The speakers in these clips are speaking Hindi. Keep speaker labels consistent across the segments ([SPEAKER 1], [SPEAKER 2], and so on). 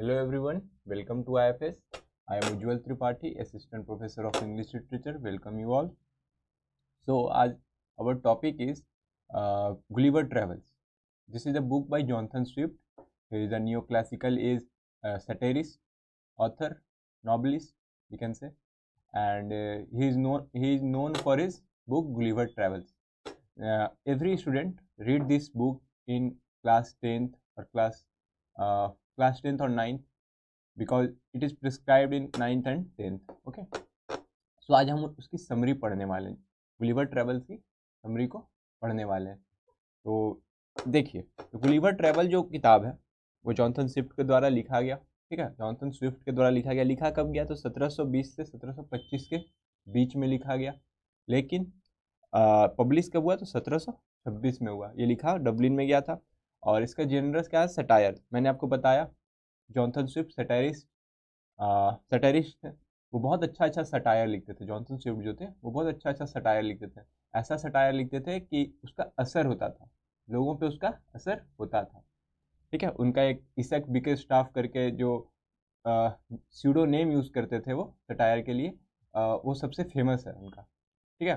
[SPEAKER 1] Hello everyone, welcome to IFS. I am Ujwal Tripathi, Assistant Professor of English Literature. Welcome you all. So, as our topic is uh, Gulliver Travels. This is a book by Jonathan Swift. He is a neoclassical is a uh, satirist, author, novelist, You can say, and uh, he is known he is known for his book Gulliver Travels. Uh, every student read this book in class 10th or class uh, class tenth और ninth because it is prescribe in ninth and tenth okay so आज हम उसकी समरी पढ़ने वाले हैं गुलीवर ट्रेवल्स की समरी को पढ़ने वाले हैं तो देखिए तो गुलीवर ट्रेवल जो किताब है वो जॉनसन स्विफ्ट के द्वारा लिखा गया ठीक है जॉनसन स्विफ्ट के द्वारा लिखा गया लिखा कब गया तो 1720 से 1725 के बीच में लिखा गया लेकिन पब्लिश कब हुआ तो सत्रह सौ छब्बीस में हुआ ये लिखा डब्लिन में गया था और इसका जेनरस क्या है सटायर मैंने आपको बताया जॉनथन स्विफ्ट सटायरिस्ट सटायरिस्ट थे वो बहुत अच्छा अच्छा सटायर लिखते थे जॉनसन स्विफ्ट जो थे वो बहुत अच्छा अच्छा सटायर लिखते थे ऐसा सटायर लिखते थे कि उसका असर होता था लोगों पे उसका असर होता था ठीक है उनका एक इसक बिके स्टाफ करके जो सीडो नेम यूज़ करते थे वो सटायर के लिए आ, वो सबसे फेमस है उनका ठीक है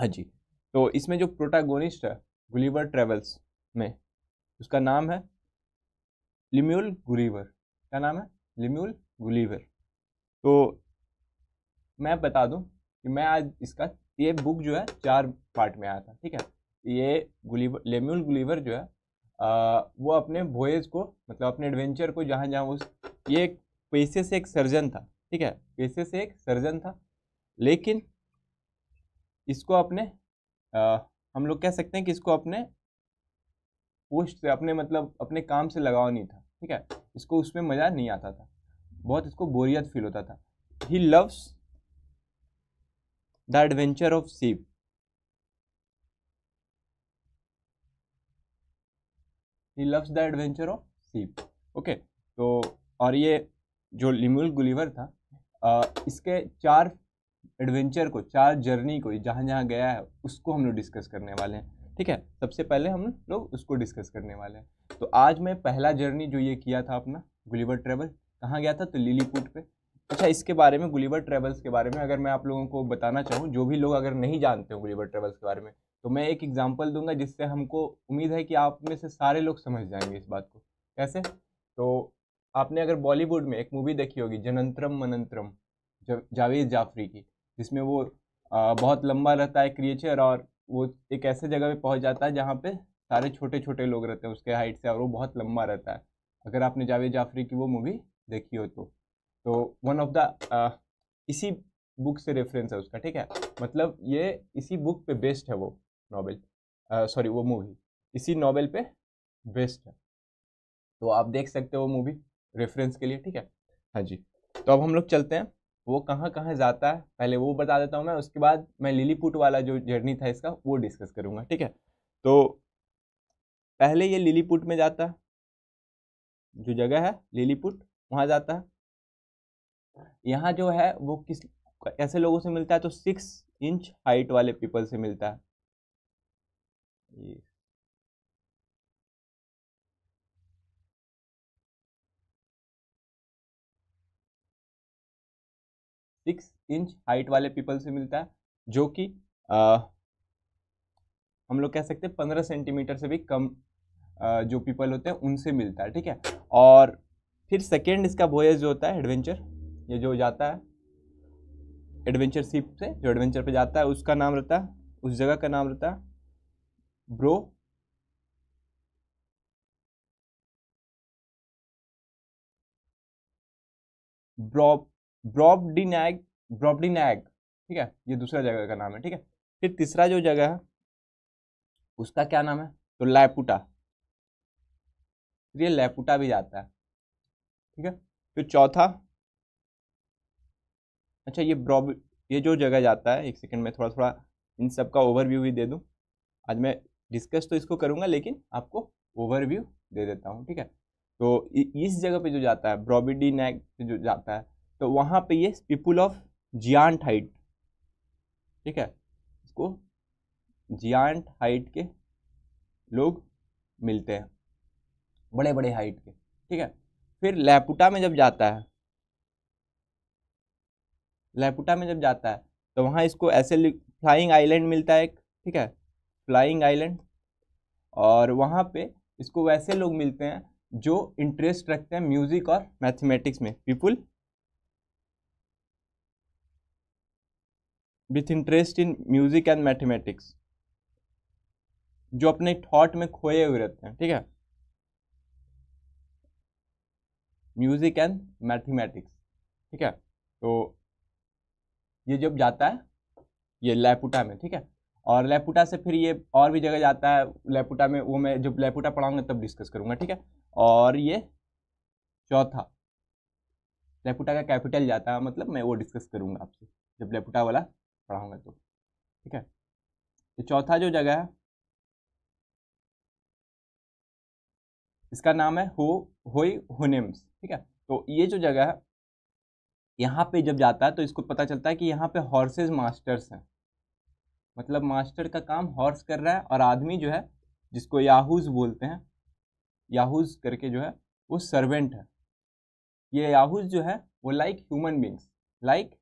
[SPEAKER 1] हाँ जी तो इसमें जो प्रोटागोनिस्ट है गुलीवर ट्रेवल्स में उसका नाम है लिम्यूल गुलीवर क्या नाम है लिम्यूल गुलीवर तो मैं बता दूं कि मैं आज इसका ये बुक जो है चार पार्ट में आया था ठीक है ये गुलीवर लेम्यूल गुलीवर जो है आ, वो अपने वोयज को मतलब अपने एडवेंचर को जहाँ जहाँ उस ये एक पेशे से एक सर्जन था ठीक है पेशे से एक सर्जन था लेकिन इसको अपने आ, हम लोग कह सकते हैं कि इसको अपने पोस्ट से अपने मतलब अपने काम से लगाव नहीं था ठीक है इसको उसमें मज़ा नहीं आता था बहुत इसको बोरियत फील होता था he loves the adventure of ship he loves the adventure of ship okay तो और ये जो लिमुल गुलीवर था आ, इसके चार एडवेंचर को चार जर्नी को जहाँ जहाँ गया है उसको हम लोग डिस्कस करने वाले हैं ठीक है सबसे पहले हम लोग उसको डिस्कस करने वाले हैं तो आज मैं पहला जर्नी जो ये किया था अपना गुलीवर ट्रेवल कहाँ गया था तो लिलीपुट पे अच्छा इसके बारे में गुलीवर ट्रेवल्स के बारे में अगर मैं आप लोगों को बताना चाहूँ जो भी लोग अगर नहीं जानते हो गुलीवर ट्रेवल्स के बारे में तो मैं एक एग्जाम्पल दूंगा जिससे हमको उम्मीद है कि आप में से सारे लोग समझ जाएंगे इस बात को कैसे तो आपने अगर बॉलीवुड में एक मूवी देखी होगी जनंतरम मनंतरम जावेद जाफरी की जिसमें वो आ, बहुत लंबा रहता है क्रिएचर और वो एक ऐसे जगह पे पहुंच जाता है जहाँ पे सारे छोटे छोटे लोग रहते हैं उसके हाइट से और वो बहुत लंबा रहता है अगर आपने जावेद जाफरी की वो मूवी देखी हो तो तो वन ऑफ द इसी बुक से रेफरेंस है उसका ठीक है मतलब ये इसी बुक पे बेस्ड है वो नॉवल सॉरी वो मूवी इसी नावल पे बेस्ड है तो आप देख सकते हो वो मूवी रेफरेंस के लिए ठीक है हाँ जी तो अब हम लोग चलते हैं वो कहाँ कहाँ जाता है पहले वो बता देता हूँ मैं उसके बाद मैं लिलीपुट वाला जो जर्नी था इसका वो डिस्कस करूँगा
[SPEAKER 2] ठीक है तो पहले ये लिलीपुट में जाता है जो जगह है लिलीपुट वहाँ जाता है यहाँ जो है वो
[SPEAKER 1] किस ऐसे लोगों से मिलता है तो सिक्स इंच हाइट वाले पीपल से मिलता है
[SPEAKER 2] ये सिक्स इंच हाइट वाले पीपल से मिलता है जो कि
[SPEAKER 1] हम लोग कह सकते हैं पंद्रह सेंटीमीटर से भी कम आ, जो पीपल होते हैं उनसे मिलता है ठीक है और फिर सेकेंड इसका वोयज जो होता है एडवेंचर ये जो जाता है एडवेंचर शिप से जो एडवेंचर पे जाता है उसका नाम रहता है उस जगह का नाम रहता है
[SPEAKER 2] ब्रो ब्रॉप ब्रॉबडीनैग ब्रॉबडीनैग ठीक है ये दूसरा जगह का नाम है ठीक है फिर तीसरा जो जगह है उसका क्या नाम है तो लैपुटा ये लैपुटा भी जाता है ठीक है फिर चौथा
[SPEAKER 1] अच्छा ये ब्रॉब ये जो जगह जाता है एक सेकंड में थोड़ा थोड़ा इन सब का ओवरव्यू भी दे दूँ आज मैं डिस्कस तो इसको करूँगा लेकिन आपको ओवरव्यू दे देता हूँ ठीक है तो इस जगह पे जो जाता है ब्रॉबिडी नैग जो जाता है तो वहाँ पे ये पीपुल ऑफ जियांट हाइट ठीक है इसको जियांट हाइट के लोग मिलते हैं बड़े बड़े हाइट के ठीक है फिर लैपुटा में जब जाता है लैपुटा में जब जाता है तो वहाँ इसको ऐसे फ्लाइंग आइलैंड मिलता है एक ठीक है फ्लाइंग आइलैंड और वहाँ पे इसको वैसे लोग मिलते हैं जो इंटरेस्ट रखते हैं म्यूज़िक और मैथमेटिक्स में people with interest in music and mathematics जो अपने थॉट में खोए हुए रहते हैं ठीक है म्यूजिक एंड मैथमेटिक्स ठीक है तो ये जब जाता है ये लैपुटा में ठीक है और लैपुटा से फिर ये और भी जगह जाता है लैपुटा में वो मैं जब लैपुटा पढ़ाऊंगा तब डिस्कस करूंगा ठीक है और ये चौथा लेपुटा का कैपिटल जाता है मतलब मैं वो डिस्कस करूंगा
[SPEAKER 2] आपसे जब लेपुटा वाला पढ़ाऊंगा तो ठीक है तो चौथा जो जगह है इसका नाम है हो होई होनेम्स ठीक है तो ये जो जगह है यहाँ पे जब जाता है तो इसको
[SPEAKER 1] पता चलता है कि यहाँ पे हॉर्सेज मास्टर्स हैं मतलब मास्टर का काम हॉर्स कर रहा है और आदमी जो है जिसको याहूज बोलते हैं याहूज करके जो है वो
[SPEAKER 2] सर्वेंट है ये याहूज जो है वो like human beings like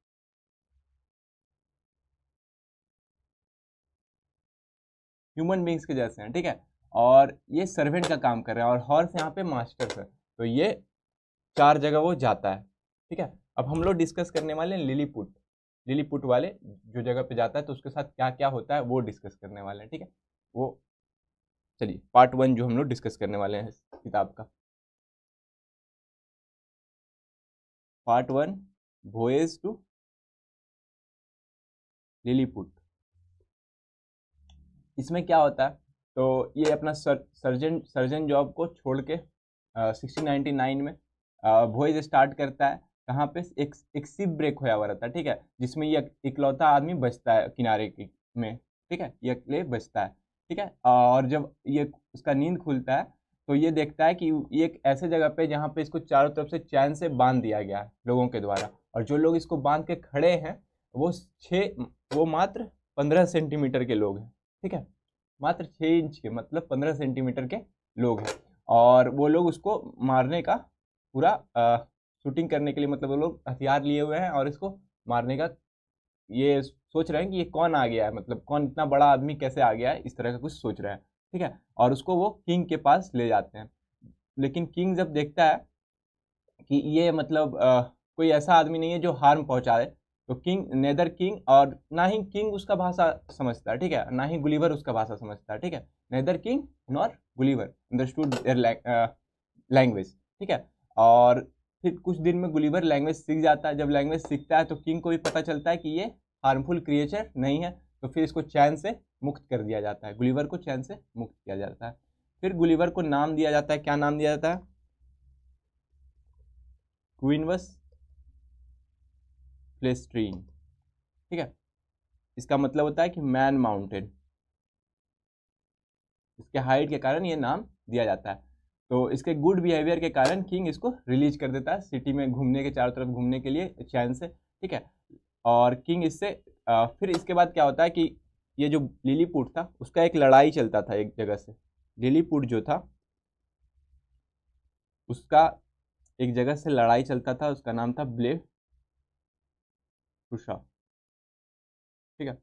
[SPEAKER 2] human beings के जैसे हैं ठीक है और ये सर्वेंट का काम कर रहा है और हॉर्स यहाँ पे मास्टर है
[SPEAKER 1] तो ये चार जगह वो जाता है ठीक है अब हम लोग डिस्कस करने वाले हैं लिलीपुट लिलीपुट वाले जो जगह पे जाता है तो उसके साथ क्या क्या होता है वो डिस्कस करने वाले हैं ठीक है
[SPEAKER 2] वो चलिए पार्ट वन जो हम लोग डिस्कस करने वाले हैं किताब का part one voyage to Lilliput इसमें क्या होता है तो ये अपना सर सर्जन सर्जन जॉब को छोड़ के सिक्सटीन
[SPEAKER 1] नाइन्टी नाइन में वॉइज स्टार्ट करता है कहाँ पे एक एक सिप ब्रेक होया हुआ रहता है ठीक है जिसमें ये इकलौता आदमी बचता है किनारे के में ठीक है ये अकेले बचता है ठीक है और जब ये उसका नींद खुलता है तो ये देखता है कि ये एक ऐसे जगह पे जहाँ पे इसको चारों तरफ से चैन से बांध दिया गया है लोगों के द्वारा और जो लोग इसको बांध के खड़े हैं वो छः वो मात्र पंद्रह सेंटीमीटर के लोग हैं ठीक है मात्र छः इंच के मतलब पंद्रह सेंटीमीटर के लोग हैं और वो लोग उसको मारने का पूरा शूटिंग करने के लिए मतलब वो लोग हथियार लिए हुए हैं और इसको मारने का ये सोच रहे हैं कि ये कौन आ गया है मतलब कौन इतना बड़ा आदमी कैसे आ गया है इस तरह का कुछ सोच रहे हैं ठीक है और उसको वो किंग के पास ले जाते हैं लेकिन किंग जब देखता है कि ये मतलब आ, कोई ऐसा आदमी नहीं है जो हार्म पहुंचा रहे तो किंग नेदर किंग और ना ही किंग उसका भाषा समझता है ठीक है ना ही गुलीवर उसका भाषा समझता है ठीक है neither king nor Gulliver understood their language ठीक है और फिर कुछ दिन में गुलीवर लैंग्वेज सीख जाता है जब लैंग्वेज सीखता है तो किंग को भी पता चलता है कि ये हार्मफुल क्रिएचर नहीं है तो फिर इसको चैन से मुक्त कर दिया जाता है गुलीवर को चैन से मुक्त किया जाता है फिर गुलीवर को नाम दिया जाता है क्या नाम दिया जाता है क्वीनवस प्लेस्ट्रीन ठीक है इसका मतलब होता है कि मैन माउंटेन इसके हाइट के कारण ये नाम दिया जाता है तो इसके गुड बिहेवियर के कारण किंग इसको रिलीज कर देता है सिटी में घूमने के चारों तरफ घूमने के लिए चैन से ठीक है और किंग इससे फिर इसके बाद क्या होता है कि ये जो लिलीपुट था उसका एक लड़ाई चलता था एक जगह से लिलीपुट जो था उसका
[SPEAKER 2] एक जगह से लड़ाई चलता था उसका नाम था ब्लेफ खुर्शाह ठीक है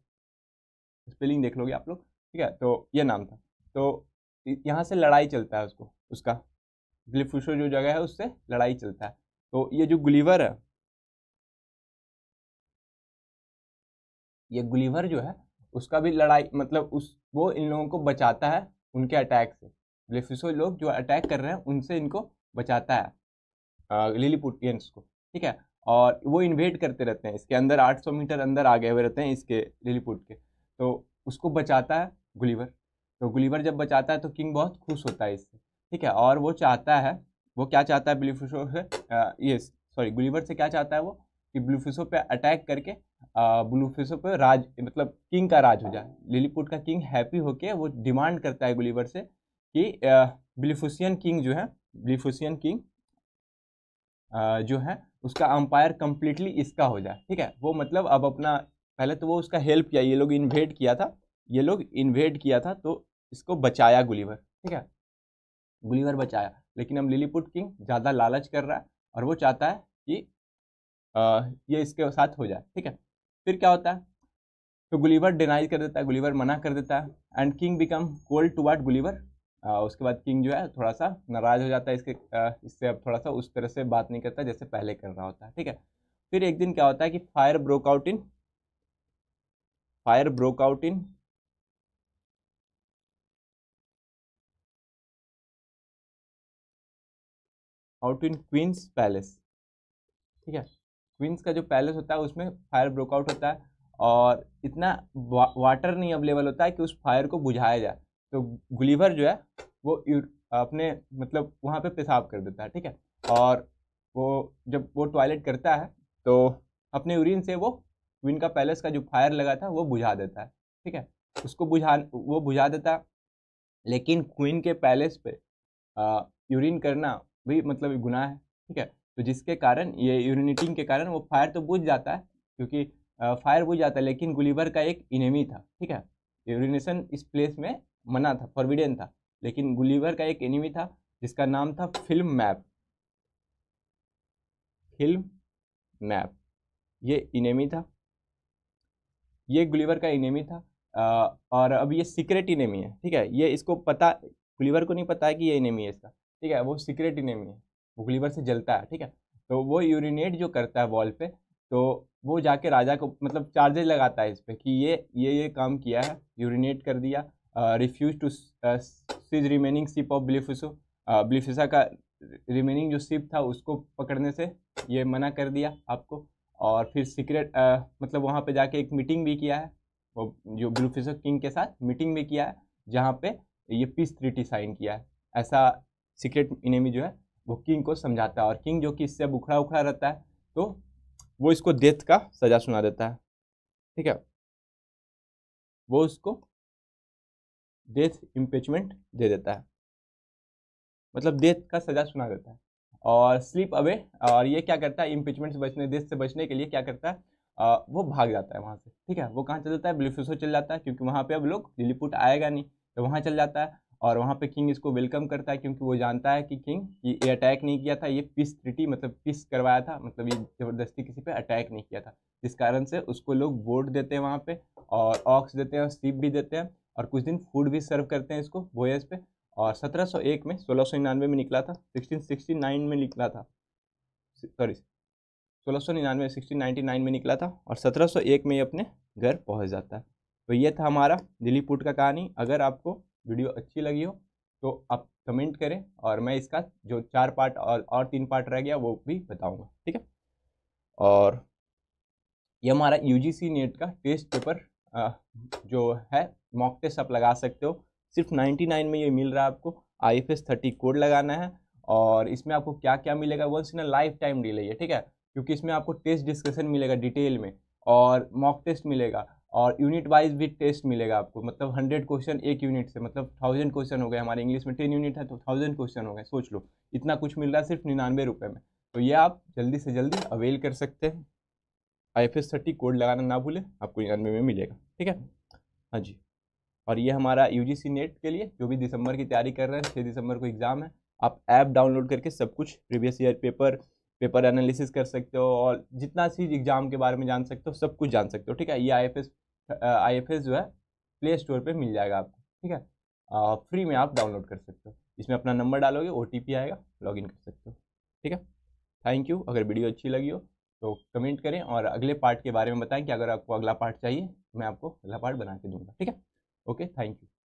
[SPEAKER 2] स्पेलिंग देख लोगे आप लोग ठीक है तो ये नाम था तो यहाँ से लड़ाई चलता है उसको उसका ग्लिफुशो जो जगह है उससे लड़ाई चलता है तो ये जो गुलीवर है ये गुलीवर जो है उसका भी लड़ाई मतलब उस वो इन लोगों
[SPEAKER 1] को बचाता है उनके अटैक से ग्लिफिसो लोग जो अटैक कर रहे हैं उनसे इनको बचाता है लिलीपुटियंस को ठीक है और वो इन्वेट करते रहते हैं इसके अंदर 800 मीटर अंदर आगे हुए रहते हैं इसके लिलीपुट के तो उसको बचाता है गुलीवर तो गुलीवर जब बचाता है तो किंग बहुत खुश होता है इससे ठीक है और वो चाहता है वो क्या चाहता है ब्लूफिशो से ये सॉरी गुलीवर से क्या चाहता है वो कि ब्लूफिशो पे अटैक करके ब्लूफिशो पे राज मतलब किंग का राज हो जाए लिलीपुट का किंग हैप्पी होके वो डिमांड करता है गुलीवर से कि ब्लिफुसियन किंग जो है ब्लिफुसियन किंग जो है उसका अंपायर कम्प्लीटली इसका हो जाए ठीक है वो मतलब अब अपना पहले तो वो उसका हेल्प किया ये लोग इन्वेट किया था ये लोग इन्वेट किया था तो इसको बचाया गुलीवर ठीक है गुलीवर बचाया लेकिन अब लिलीपुट किंग ज़्यादा लालच कर रहा है और वो चाहता है कि आ, ये इसके साथ हो जाए ठीक है फिर क्या होता है तो गुलीवर डिनाई कर देता है गुलीवर मना कर देता है and king become cold to what Gulliver उसके बाद किंग जो है थोड़ा सा नाराज़ हो जाता है इसके इससे अब थोड़ा सा उस तरह से बात नहीं करता जैसे पहले कर रहा होता है ठीक है फिर एक दिन क्या होता है कि fire broke
[SPEAKER 2] out in fire broke out in out in queen's palace ठीक है क्वींस का जो पैलेस होता है उसमें फायर
[SPEAKER 1] ब्रोकआउट होता है और इतना वा, वाटर नहीं अवेलेबल होता है कि उस फायर को बुझाया जाए तो गुलीवर जो है वो अपने मतलब वहाँ पे पेशाब कर देता है ठीक है और वो जब वो टॉयलेट करता है तो अपने यूरिन से वो क्वीन का पैलेस का जो फायर लगा था वो बुझा देता है ठीक है उसको बुझा वो बुझा देता लेकिन क्वीन के पैलेस पे यूरिन करना भी मतलब गुनाह है ठीक है तो जिसके कारण ये यूरिनेटिंग के कारण वो फायर तो बुझ जाता है क्योंकि फायर बुझ जाता है लेकिन गुलीवर का एक इनेमी था ठीक है यूरिनेशन इस प्लेस में मना था फॉरविडन था लेकिन गुलीवर का एक एनिमी था जिसका नाम था फिल्म मैप फिल्म मैप ये इनेमी था ये गुलीवर का इनेमी था और अब ये सीक्रेट इनेमी है ठीक है ये इसको पता गुलीवर को नहीं पता है कि ये इनेमी है इसका ठीक है वो सीक्रेट इनेमी है वो गुलीवर से जलता है ठीक है तो वो यूरिनेट जो करता है वॉल पे तो वो जाके राजा को मतलब चार्जेज लगाता है इस पर कि ये ये ये काम किया है यूरिनेट कर दिया refuse to seize remaining ship of Blefuscu Blefuscu का रिमेनिंग जो सिप था उसको पकड़ने से ये मना कर दिया आपको और फिर सीक्रेट uh, मतलब वहाँ पे जाके एक मीटिंग भी किया है वो जो ब्लूफिसो किंग के साथ मीटिंग भी किया है जहाँ पे ये पीस थ्रीटी साइन किया है ऐसा सीक्रेट इनेमी जो है वो किंग को
[SPEAKER 2] समझाता है और किंग जो कि इससे अब उखड़ा उखड़ा रहता है तो वो इसको डेथ का सज़ा सुना देता है ठीक है वो उसको डेथ इम्पेचमेंट दे देता है मतलब डेथ का सज़ा सुना देता है
[SPEAKER 1] और स्लीप अवे और ये क्या करता है इम्पिचमेंट से बचने डेथ से बचने के लिए क्या करता है आ, वो भाग जाता है वहाँ से ठीक है वो कहाँ चल जाता है बिलिफिसो चल जाता है क्योंकि वहाँ पे अब लोग लिलीपुट आएगा नहीं तो वहाँ चल जाता है और वहाँ पे किंग इसको वेलकम करता है क्योंकि वो जानता है कि किंग ये अटैक नहीं किया था ये पीस ट्रिटी मतलब पीस करवाया था मतलब ये ज़बरदस्ती किसी पे अटैक नहीं किया था जिस कारण से उसको लोग वोट देते हैं वहाँ पर और ऑक्स देते हैं और स्लीप भी देते हैं और कुछ दिन फूड भी सर्व करते हैं इसको वोयज पे और 1701 में निन्यानवे में निकला था 1669 में निकला था सॉरी 1699 1699 में निकला था और 1701 में ये अपने घर पहुंच जाता है तो ये था हमारा पुट का कहानी अगर आपको वीडियो अच्छी लगी हो तो आप कमेंट करें और मैं इसका जो चार पार्ट और और तीन पार्ट रह गया वो भी बताऊंगा ठीक है और ये हमारा यूजीसी नेट का टेस्ट पेपर जो है मॉक टेस्ट आप लगा सकते हो सिर्फ 99 में ये मिल रहा है आपको I F S thirty code लगाना है और इसमें आपको क्या क्या मिलेगा once in a lifetime deal है ठीक है क्योंकि इसमें आपको टेस्ट डिस्कशन मिलेगा डिटेल में और मॉक टेस्ट मिलेगा और यूनिट वाइज भी टेस्ट मिलेगा आपको मतलब हंड्रेड क्वेश्चन एक यूनिट से मतलब थाउजेंड क्वेश्चन हो गए हमारे इंग्लिश में टेन यूनिट है तो थाउजेंड क्वेश्चन हो गए सोच लो इतना कुछ मिल रहा है सिर्फ निन्यानवे रुपये में तो ये आप जल्दी से जल्दी अवेल कर सकते हैं I F S thirty code लगाना ना भूलें आपको निन्यानवे में मिलेगा ठीक है हाँ जी और ये हमारा यू जी नेट के लिए जो भी दिसंबर की तैयारी कर रहे हैं छः दिसंबर को एग्ज़ाम है आप ऐप डाउनलोड करके सब कुछ previous year paper paper analysis कर सकते हो और जितना चीज़ एग्ज़ाम के बारे में जान सकते हो सब कुछ जान सकते हो ठीक है ये I F S I F S जो है प्ले स्टोर पर मिल जाएगा आपको ठीक है आ, फ्री में आप डाउनलोड कर सकते हो इसमें अपना नंबर डालोगे ओ आएगा लॉगिन कर सकते हो ठीक है थैंक यू अगर वीडियो अच्छी लगी हो तो कमेंट करें और अगले पार्ट के बारे में बताएं
[SPEAKER 2] कि अगर आपको अगला पार्ट चाहिए मैं आपको अगला पार्ट बना के दूंगा ठीक है ओके थैंक यू